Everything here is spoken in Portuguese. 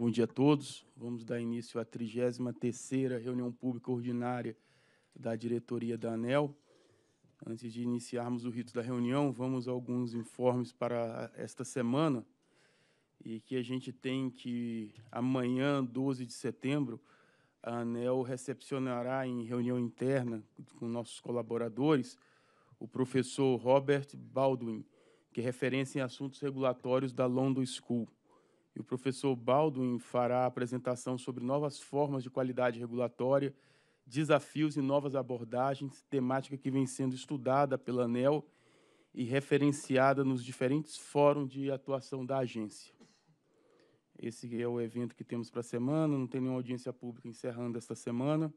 Bom dia a todos. Vamos dar início à 33ª reunião pública ordinária da diretoria da ANEL. Antes de iniciarmos o rito da reunião, vamos a alguns informes para esta semana e que a gente tem que amanhã, 12 de setembro, a ANEL recepcionará em reunião interna com nossos colaboradores o professor Robert Baldwin, que é referência em assuntos regulatórios da London School o professor Baldwin fará a apresentação sobre novas formas de qualidade regulatória, desafios e novas abordagens, temática que vem sendo estudada pela ANEL e referenciada nos diferentes fóruns de atuação da agência. Esse é o evento que temos para a semana, não tem nenhuma audiência pública encerrando esta semana.